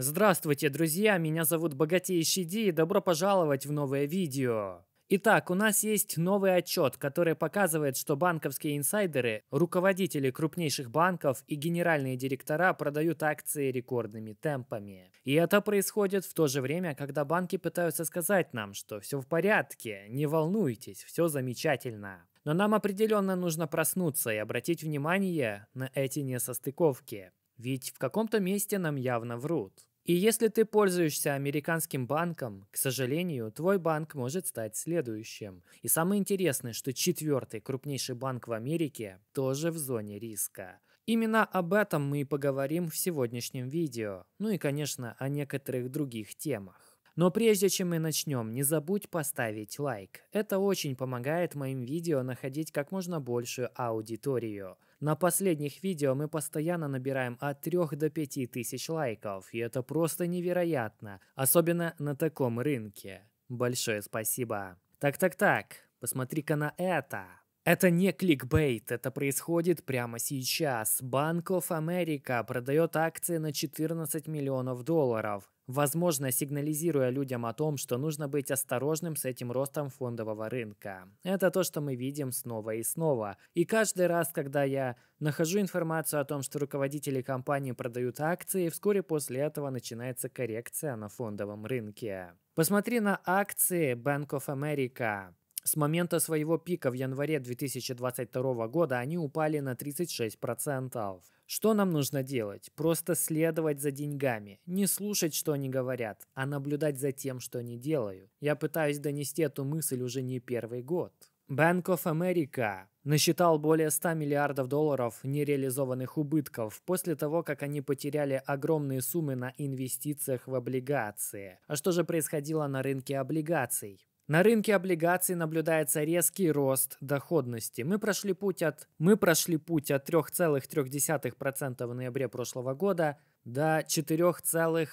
Здравствуйте, друзья! Меня зовут Богатейший Ди и добро пожаловать в новое видео! Итак, у нас есть новый отчет, который показывает, что банковские инсайдеры, руководители крупнейших банков и генеральные директора продают акции рекордными темпами. И это происходит в то же время, когда банки пытаются сказать нам, что все в порядке, не волнуйтесь, все замечательно. Но нам определенно нужно проснуться и обратить внимание на эти несостыковки. Ведь в каком-то месте нам явно врут. И если ты пользуешься американским банком, к сожалению, твой банк может стать следующим. И самое интересное, что четвертый крупнейший банк в Америке тоже в зоне риска. Именно об этом мы и поговорим в сегодняшнем видео, ну и, конечно, о некоторых других темах. Но прежде чем мы начнем, не забудь поставить лайк. Это очень помогает моим видео находить как можно большую аудиторию. На последних видео мы постоянно набираем от 3 до 5 тысяч лайков, и это просто невероятно, особенно на таком рынке. Большое спасибо. Так-так-так, посмотри-ка на это. Это не кликбейт, это происходит прямо сейчас. Банк of America продает акции на 14 миллионов долларов, возможно, сигнализируя людям о том, что нужно быть осторожным с этим ростом фондового рынка. Это то, что мы видим снова и снова. И каждый раз, когда я нахожу информацию о том, что руководители компании продают акции, вскоре после этого начинается коррекция на фондовом рынке. Посмотри на акции Bank of America. С момента своего пика в январе 2022 года они упали на 36%. Что нам нужно делать? Просто следовать за деньгами, не слушать, что они говорят, а наблюдать за тем, что они делают. Я пытаюсь донести эту мысль уже не первый год. Bank of America насчитал более 100 миллиардов долларов нереализованных убытков после того, как они потеряли огромные суммы на инвестициях в облигации. А что же происходило на рынке облигаций? На рынке облигаций наблюдается резкий рост доходности. Мы прошли путь от, мы прошли путь от 3,3% в ноябре прошлого года до 4,2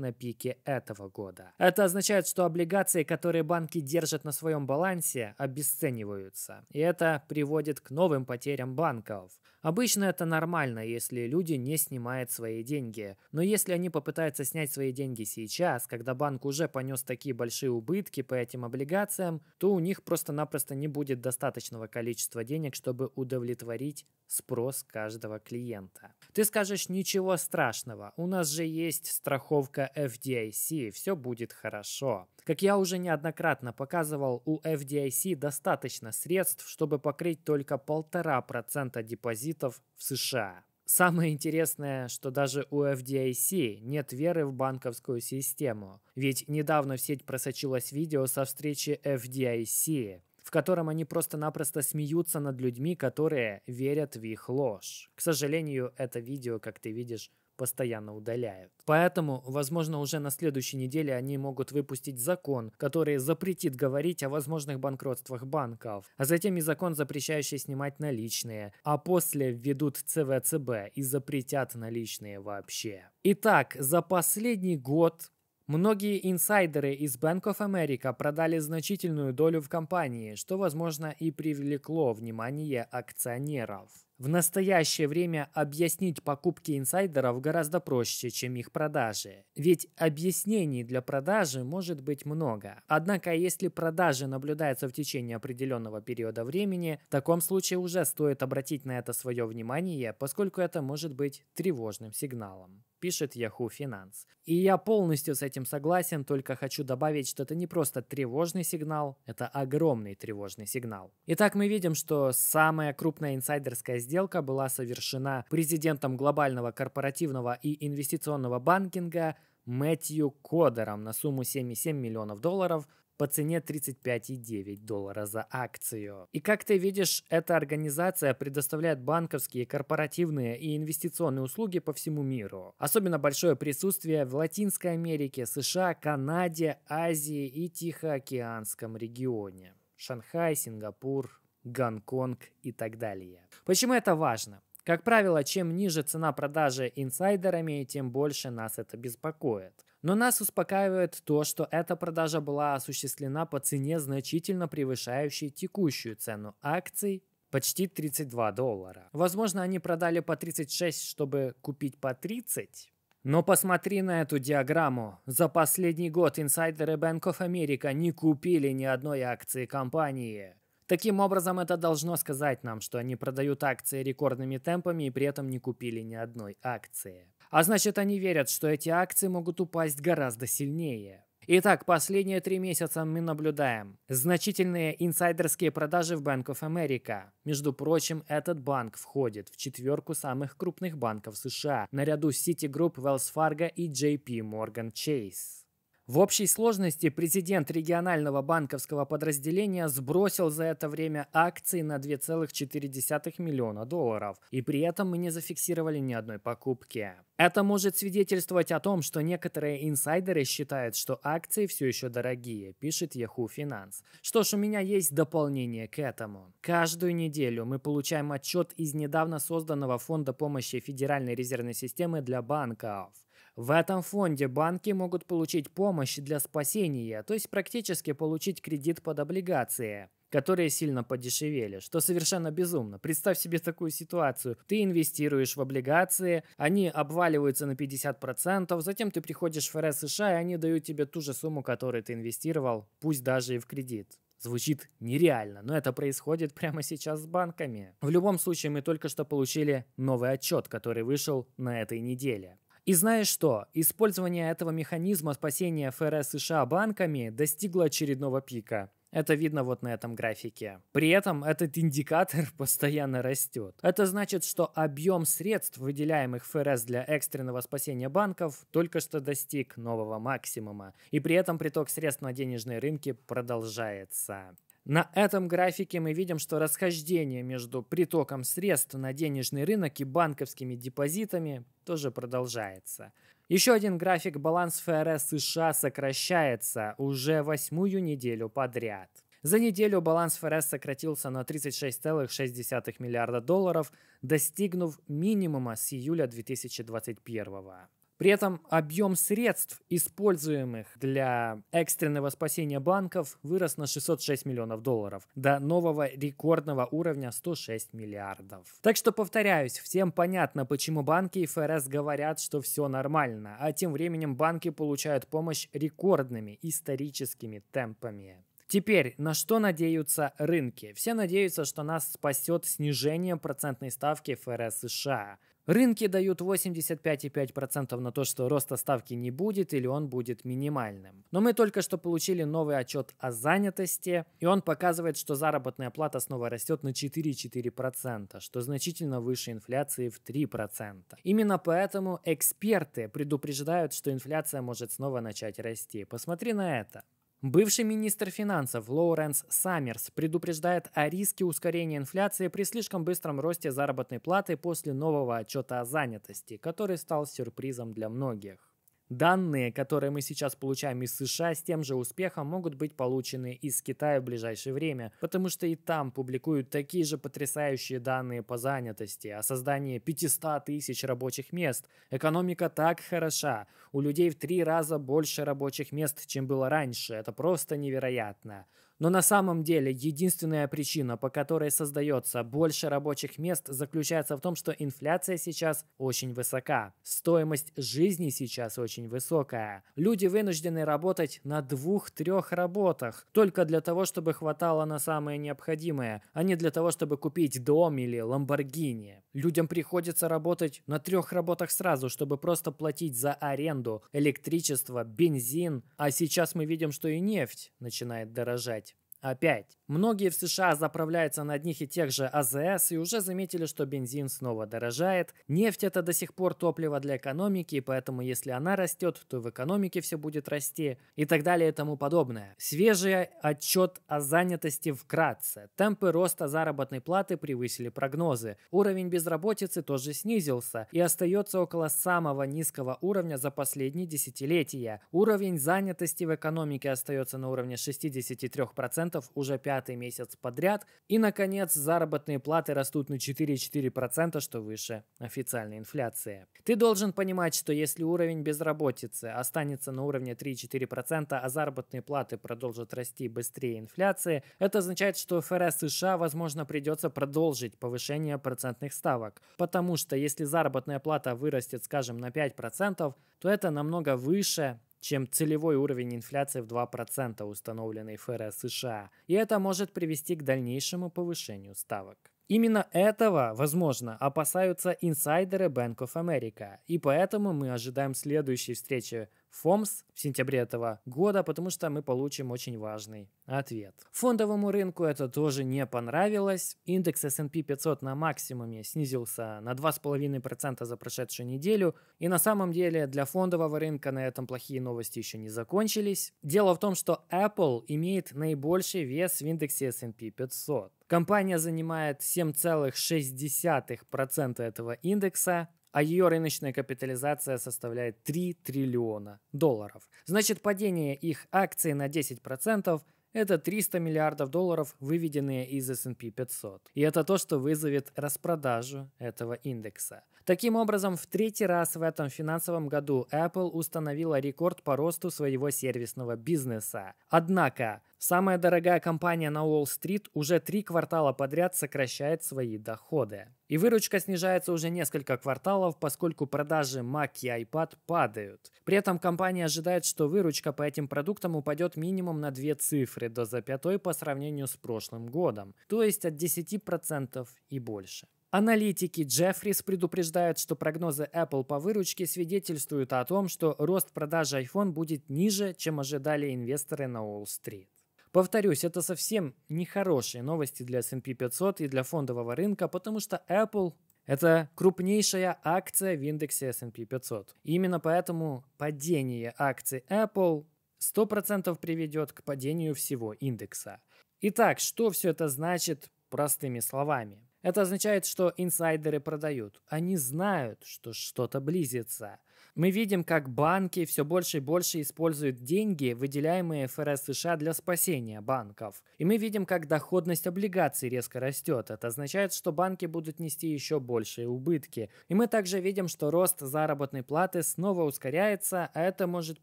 на пике этого года. Это означает, что облигации, которые банки держат на своем балансе, обесцениваются. И это приводит к новым потерям банков. Обычно это нормально, если люди не снимают свои деньги. Но если они попытаются снять свои деньги сейчас, когда банк уже понес такие большие убытки по этим облигациям, то у них просто-напросто не будет достаточного количества денег, чтобы удовлетворить спрос каждого клиента. Ты скажешь, ничего страшного, у нас же есть страховка FDIC, все будет хорошо. Как я уже неоднократно показывал, у FDIC достаточно средств, чтобы покрыть только 1,5% депозитов в США. Самое интересное, что даже у FDIC нет веры в банковскую систему. Ведь недавно в сеть просочилось видео со встречи FDIC в котором они просто-напросто смеются над людьми, которые верят в их ложь. К сожалению, это видео, как ты видишь, постоянно удаляют. Поэтому, возможно, уже на следующей неделе они могут выпустить закон, который запретит говорить о возможных банкротствах банков, а затем и закон, запрещающий снимать наличные, а после введут ЦВЦБ и запретят наличные вообще. Итак, за последний год Многие инсайдеры из Bank of America продали значительную долю в компании, что, возможно, и привлекло внимание акционеров. В настоящее время объяснить покупки инсайдеров гораздо проще, чем их продажи. Ведь объяснений для продажи может быть много. Однако, если продажи наблюдаются в течение определенного периода времени, в таком случае уже стоит обратить на это свое внимание, поскольку это может быть тревожным сигналом пишет Yahoo Finance. И я полностью с этим согласен, только хочу добавить, что это не просто тревожный сигнал, это огромный тревожный сигнал. Итак, мы видим, что самая крупная инсайдерская сделка была совершена президентом глобального корпоративного и инвестиционного банкинга Мэтью Кодером на сумму 7,7 миллионов долларов по цене 35,9 доллара за акцию. И как ты видишь, эта организация предоставляет банковские, корпоративные и инвестиционные услуги по всему миру. Особенно большое присутствие в Латинской Америке, США, Канаде, Азии и Тихоокеанском регионе. Шанхай, Сингапур, Гонконг и так далее. Почему это важно? Как правило, чем ниже цена продажи инсайдерами, тем больше нас это беспокоит. Но нас успокаивает то, что эта продажа была осуществлена по цене, значительно превышающей текущую цену акций почти 32 доллара. Возможно, они продали по 36, чтобы купить по 30. Но посмотри на эту диаграмму. За последний год инсайдеры Bank of America не купили ни одной акции компании. Таким образом, это должно сказать нам, что они продают акции рекордными темпами и при этом не купили ни одной акции. А значит, они верят, что эти акции могут упасть гораздо сильнее. Итак, последние три месяца мы наблюдаем значительные инсайдерские продажи в Bank of America. Между прочим, этот банк входит в четверку самых крупных банков США, наряду с Citigroup, Wells Fargo и JP Morgan Chase. В общей сложности президент регионального банковского подразделения сбросил за это время акции на 2,4 миллиона долларов, и при этом мы не зафиксировали ни одной покупки. Это может свидетельствовать о том, что некоторые инсайдеры считают, что акции все еще дорогие, пишет Yahoo Finance. Что ж, у меня есть дополнение к этому. Каждую неделю мы получаем отчет из недавно созданного фонда помощи Федеральной резервной системы для банков. В этом фонде банки могут получить помощь для спасения, то есть практически получить кредит под облигации которые сильно подешевели, что совершенно безумно. Представь себе такую ситуацию. Ты инвестируешь в облигации, они обваливаются на 50%, затем ты приходишь в ФРС США, и они дают тебе ту же сумму, которую ты инвестировал, пусть даже и в кредит. Звучит нереально, но это происходит прямо сейчас с банками. В любом случае, мы только что получили новый отчет, который вышел на этой неделе. И знаешь что? Использование этого механизма спасения ФРС США банками достигло очередного пика. Это видно вот на этом графике. При этом этот индикатор постоянно растет. Это значит, что объем средств, выделяемых ФРС для экстренного спасения банков, только что достиг нового максимума. И при этом приток средств на денежные рынки продолжается. На этом графике мы видим, что расхождение между притоком средств на денежный рынок и банковскими депозитами тоже продолжается. Еще один график баланс ФРС США сокращается уже восьмую неделю подряд. За неделю баланс ФРС сократился на 36,6 миллиарда долларов, достигнув минимума с июля 2021 года. При этом объем средств, используемых для экстренного спасения банков, вырос на 606 миллионов долларов до нового рекордного уровня 106 миллиардов. Так что, повторяюсь, всем понятно, почему банки и ФРС говорят, что все нормально, а тем временем банки получают помощь рекордными историческими темпами. Теперь, на что надеются рынки? Все надеются, что нас спасет снижение процентной ставки ФРС США. Рынки дают 85,5% на то, что роста ставки не будет или он будет минимальным. Но мы только что получили новый отчет о занятости, и он показывает, что заработная плата снова растет на 4,4%, что значительно выше инфляции в 3%. Именно поэтому эксперты предупреждают, что инфляция может снова начать расти. Посмотри на это. Бывший министр финансов Лоуренс Саммерс предупреждает о риске ускорения инфляции при слишком быстром росте заработной платы после нового отчета о занятости, который стал сюрпризом для многих. Данные, которые мы сейчас получаем из США, с тем же успехом могут быть получены из Китая в ближайшее время, потому что и там публикуют такие же потрясающие данные по занятости, о создании 500 тысяч рабочих мест. Экономика так хороша, у людей в три раза больше рабочих мест, чем было раньше, это просто невероятно. Но на самом деле единственная причина, по которой создается больше рабочих мест, заключается в том, что инфляция сейчас очень высока. Стоимость жизни сейчас очень высокая. Люди вынуждены работать на двух-трех работах только для того, чтобы хватало на самое необходимое, а не для того, чтобы купить дом или ламборгини. Людям приходится работать на трех работах сразу, чтобы просто платить за аренду, электричество, бензин. А сейчас мы видим, что и нефть начинает дорожать. Опять. Многие в США заправляются на одних и тех же АЗС и уже заметили, что бензин снова дорожает. Нефть это до сих пор топливо для экономики, поэтому если она растет, то в экономике все будет расти и так далее и тому подобное. Свежий отчет о занятости вкратце. Темпы роста заработной платы превысили прогнозы. Уровень безработицы тоже снизился и остается около самого низкого уровня за последние десятилетия. Уровень занятости в экономике остается на уровне 63% 3% уже пятый месяц подряд. И, наконец, заработные платы растут на 4,4%, что выше официальной инфляции. Ты должен понимать, что если уровень безработицы останется на уровне 3-4%, а заработные платы продолжат расти быстрее инфляции, это означает, что ФРС США, возможно, придется продолжить повышение процентных ставок. Потому что если заработная плата вырастет, скажем, на 5%, то это намного выше чем целевой уровень инфляции в 2%, установленный ФРС США, и это может привести к дальнейшему повышению ставок. Именно этого, возможно, опасаются инсайдеры Bank of America, и поэтому мы ожидаем следующей встречи ФОМС в сентябре этого года, потому что мы получим очень важный ответ. Фондовому рынку это тоже не понравилось. Индекс S&P 500 на максимуме снизился на 2,5% за прошедшую неделю. И на самом деле для фондового рынка на этом плохие новости еще не закончились. Дело в том, что Apple имеет наибольший вес в индексе S&P 500. Компания занимает 7,6% этого индекса, а ее рыночная капитализация составляет 3 триллиона долларов. Значит, падение их акций на 10% это 300 миллиардов долларов, выведенные из S&P 500. И это то, что вызовет распродажу этого индекса. Таким образом, в третий раз в этом финансовом году Apple установила рекорд по росту своего сервисного бизнеса. Однако, Самая дорогая компания на Уолл-стрит уже три квартала подряд сокращает свои доходы. И выручка снижается уже несколько кварталов, поскольку продажи Mac и iPad падают. При этом компания ожидает, что выручка по этим продуктам упадет минимум на две цифры до запятой по сравнению с прошлым годом, то есть от 10% и больше. Аналитики Джеффрис предупреждают, что прогнозы Apple по выручке свидетельствуют о том, что рост продаж iPhone будет ниже, чем ожидали инвесторы на Уолл-стрит. Повторюсь, это совсем нехорошие новости для S&P 500 и для фондового рынка, потому что Apple это крупнейшая акция в индексе S&P 500. И именно поэтому падение акций Apple 100% приведет к падению всего индекса. Итак, что все это значит простыми словами? Это означает, что инсайдеры продают. Они знают, что что-то близится. Мы видим, как банки все больше и больше используют деньги, выделяемые ФРС США для спасения банков. И мы видим, как доходность облигаций резко растет. Это означает, что банки будут нести еще большие убытки. И мы также видим, что рост заработной платы снова ускоряется, а это может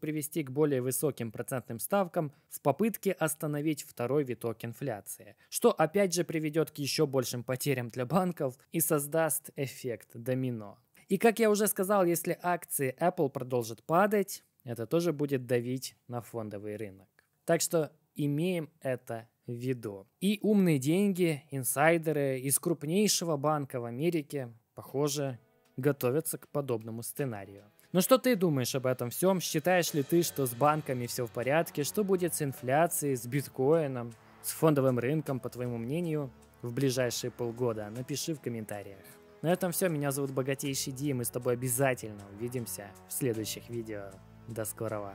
привести к более высоким процентным ставкам в попытке остановить второй виток инфляции. Что опять же приведет к еще большим потерям для банков и создаст эффект домино. И как я уже сказал, если акции Apple продолжат падать, это тоже будет давить на фондовый рынок. Так что имеем это в виду. И умные деньги, инсайдеры из крупнейшего банка в Америке, похоже, готовятся к подобному сценарию. Но ну что ты думаешь об этом всем? Считаешь ли ты, что с банками все в порядке? Что будет с инфляцией, с биткоином, с фондовым рынком, по твоему мнению, в ближайшие полгода? Напиши в комментариях. На этом все. Меня зовут Богатейший Ди, мы с тобой обязательно увидимся в следующих видео. До скорого!